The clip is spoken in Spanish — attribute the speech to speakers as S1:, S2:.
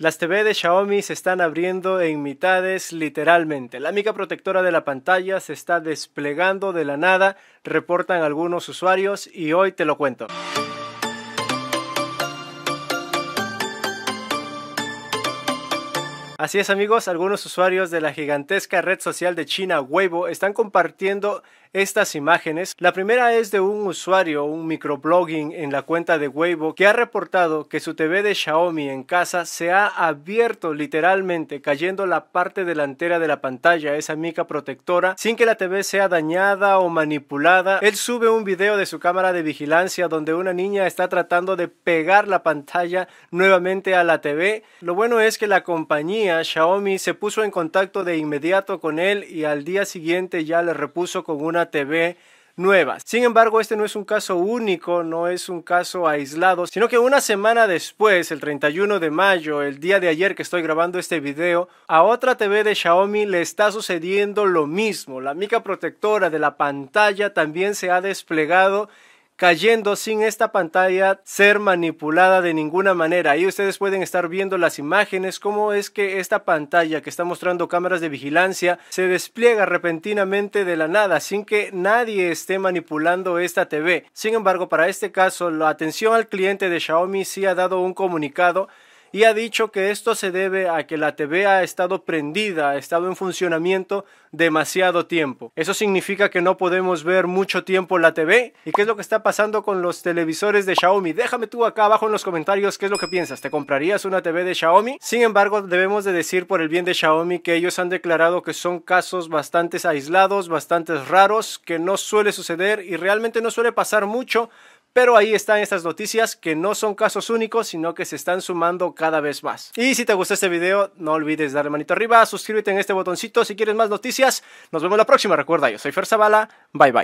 S1: Las TV de Xiaomi se están abriendo en mitades literalmente. La mica protectora de la pantalla se está desplegando de la nada, reportan algunos usuarios y hoy te lo cuento. Así es amigos, algunos usuarios de la gigantesca red social de China Weibo están compartiendo estas imágenes. La primera es de un usuario, un microblogging en la cuenta de Weibo, que ha reportado que su TV de Xiaomi en casa se ha abierto literalmente, cayendo la parte delantera de la pantalla, esa mica protectora, sin que la TV sea dañada o manipulada. Él sube un video de su cámara de vigilancia donde una niña está tratando de pegar la pantalla nuevamente a la TV. Lo bueno es que la compañía Xiaomi se puso en contacto de inmediato con él y al día siguiente ya le repuso con una TV nueva. Sin embargo, este no es un caso único, no es un caso aislado, sino que una semana después, el 31 de mayo, el día de ayer que estoy grabando este video, a otra TV de Xiaomi le está sucediendo lo mismo. La mica protectora de la pantalla también se ha desplegado cayendo sin esta pantalla ser manipulada de ninguna manera. Ahí ustedes pueden estar viendo las imágenes, cómo es que esta pantalla que está mostrando cámaras de vigilancia se despliega repentinamente de la nada sin que nadie esté manipulando esta TV. Sin embargo, para este caso, la atención al cliente de Xiaomi sí ha dado un comunicado y ha dicho que esto se debe a que la TV ha estado prendida, ha estado en funcionamiento demasiado tiempo. Eso significa que no podemos ver mucho tiempo la TV. ¿Y qué es lo que está pasando con los televisores de Xiaomi? Déjame tú acá abajo en los comentarios qué es lo que piensas. ¿Te comprarías una TV de Xiaomi? Sin embargo, debemos de decir por el bien de Xiaomi que ellos han declarado que son casos bastante aislados, bastante raros, que no suele suceder y realmente no suele pasar mucho, pero ahí están estas noticias que no son casos únicos, sino que se están sumando cada vez más. Y si te gustó este video, no olvides darle manito arriba, suscríbete en este botoncito si quieres más noticias. Nos vemos la próxima. Recuerda, yo soy Fer Zavala. Bye bye.